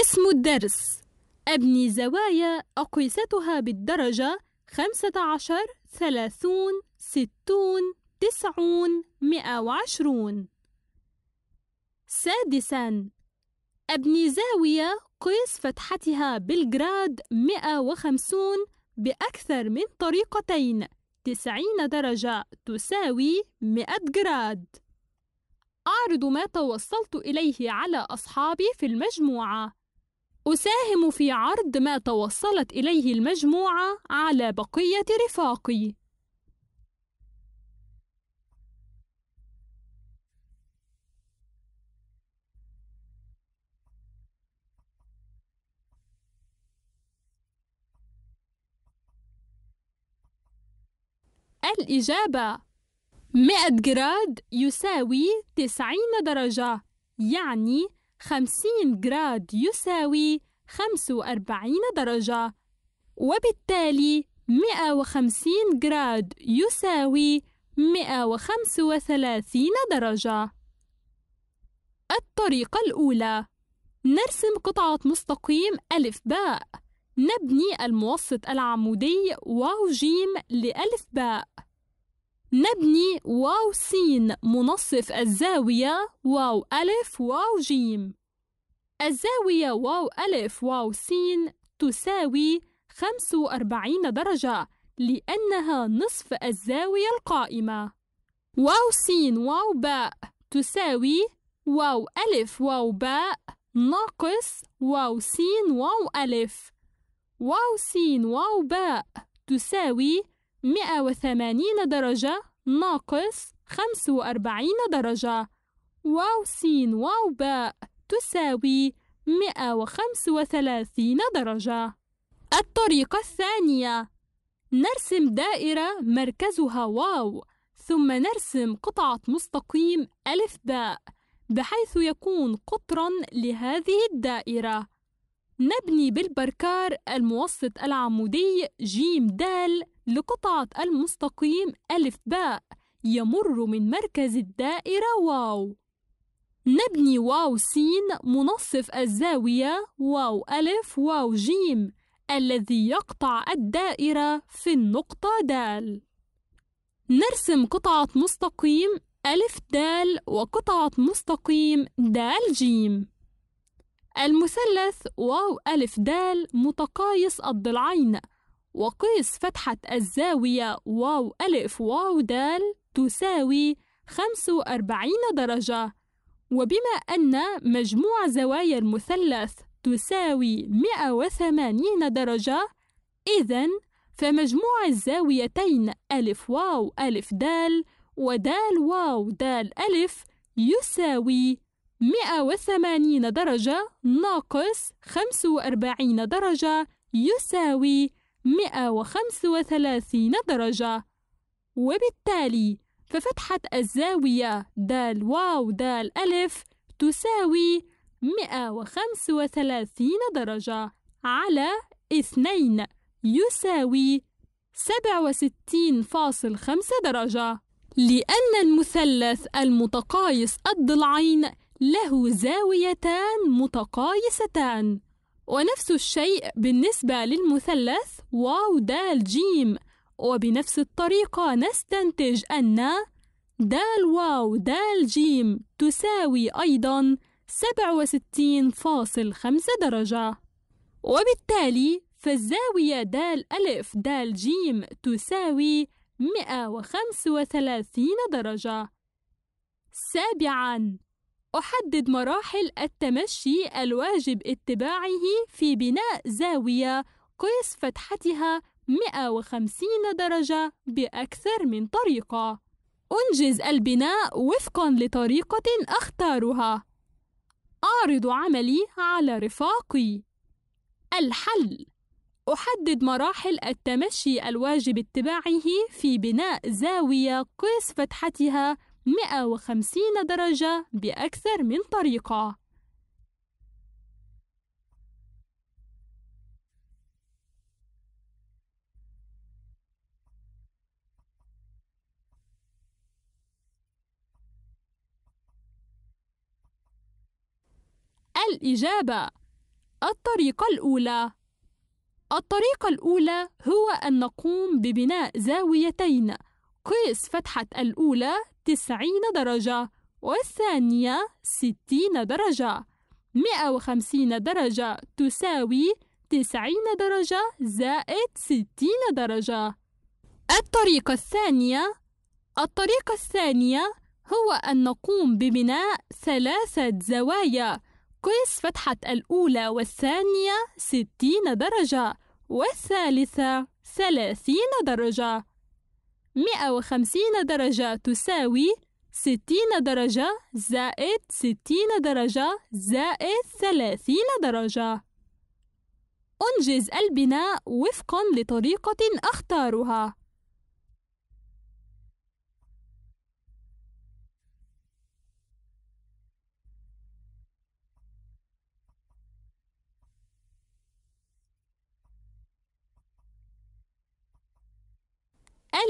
اسم الدرس أبني زوايا أقيستها بالدرجة خمسة عشر ثلاثون ستون تسعون مئة وعشرون سادسا أبني زاوية قيس فتحتها بالجراد مئة وخمسون بأكثر من طريقتين تسعين درجة تساوي مئة جراد أعرض ما توصلت إليه على أصحابي في المجموعة أساهم في عرض ما توصلت إليه المجموعة على بقية رفاقي الإجابة 100 جراد يساوي 90 درجة يعني 50 جراد يساوي 45 درجة وبالتالي 150 جراد يساوي 135 درجة الطريقة الأولى نرسم قطعة مستقيم ألف باء نبني الموسط العمودي واو جيم لألف باء نبني واو سين منصف الزاوية واو ألف واو جيم الزاوية واو ألف واو سين تساوي 45 درجة لأنها نصف الزاوية القائمة واو سين واو باء تساوي واو ألف واو باء ناقص واو سين واو ألف واو سين واو باء تساوي 180 درجة ناقص 45 درجة واو سين واو باء تساوي 135 درجة الطريقة الثانية نرسم دائرة مركزها واو ثم نرسم قطعة مستقيم ألف باء بحيث يكون قطرا لهذه الدائرة نبني بالبركار الموسط العمودي ج د لقطعة المستقيم ألف باء يمر من مركز الدائرة واو نبني واو س منصف الزاوية واو ألف واو جيم الذي يقطع الدائرة في النقطة د نرسم قطعة مستقيم ألف د وقطعة مستقيم د ج المثلث واو ألف دال متقايس الضلعين وقيس فتحة الزاوية واو ألف واو دال تساوي 45 درجة وبما أن مجموع زوايا المثلث تساوي 180 درجة إذا فمجموع الزاويتين ألف واو ألف دال ودال واو دال ألف يساوي 180 درجة ناقص 45 درجة يساوي 135 درجة وبالتالي ففتحة الزاوية د واو د ألف تساوي 135 درجة على 2 يساوي 67.5 درجة لأن المثلث المتقايس الضلعين له زاويتان متقايستان ونفس الشيء بالنسبة للمثلث واو دال جيم وبنفس الطريقة نستنتج أن دال واو دال جيم تساوي أيضا 67.5 درجة وبالتالي فالزاوية دال ألف دال جيم تساوي 135 درجة سابعاً أحدد مراحل التمشي الواجب اتباعه في بناء زاوية قيس فتحتها 150 درجة بأكثر من طريقة. أنجز البناء وفقًا لطريقة أختارها. أعرض عملي على رفاقي. الحل: أحدد مراحل التمشي الواجب اتباعه في بناء زاوية قيس فتحتها 150 درجة بأكثر من طريقة الإجابة الطريقة الأولى الطريقة الأولى هو أن نقوم ببناء زاويتين قيس فتحة الأولى تسعين درجة والثانية ستين درجة مئة وخمسين درجة تساوي تسعين درجة زائد ستين درجة الطريقة الثانية الطريقة الثانية هو أن نقوم ببناء ثلاثة زوايا قيس فتحة الأولى والثانية ستين درجة والثالثة ثلاثين درجة 150 درجة تساوي 60 درجة زائد 60 درجة زائد 30 درجة أنجز البناء وفقا لطريقة أختارها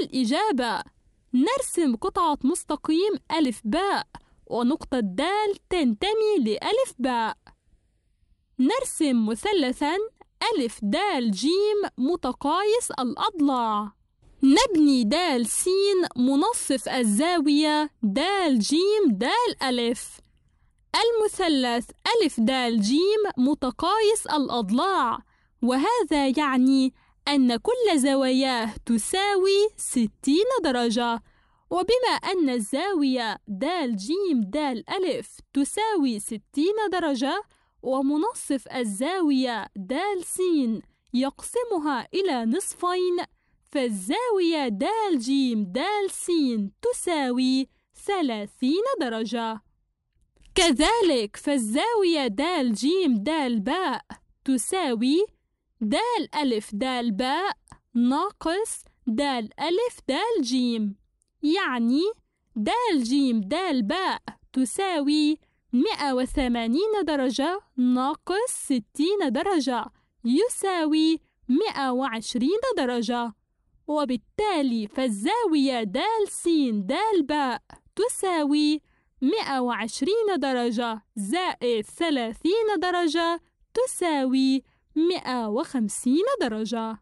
الإجابة نرسم قطعة مستقيم ألف باء ونقطة د تنتمي لألف باء نرسم مثلثا ألف د جيم متقايس الأضلاع نبني د س منصف الزاوية د جيم د ألف المثلث ألف د جيم متقايس الأضلاع وهذا يعني أن كل زواياه تساوي 60 درجة وبما أن الزاوية د ج د أ تساوي 60 درجة ومنصف الزاوية د س يقسمها إلى نصفين فالزاوية د ج د س تساوي 30 درجة كذلك فالزاوية د ج د باء تساوي دال ألف دال باء ناقص دال ألف دال جيم يعني دال جيم دال باء تساوي 180 درجة ناقص 60 درجة يساوي 120 درجة وبالتالي فالزاوية دال س دال باء تساوي 120 درجة زائد 30 درجة تساوي 150 درجة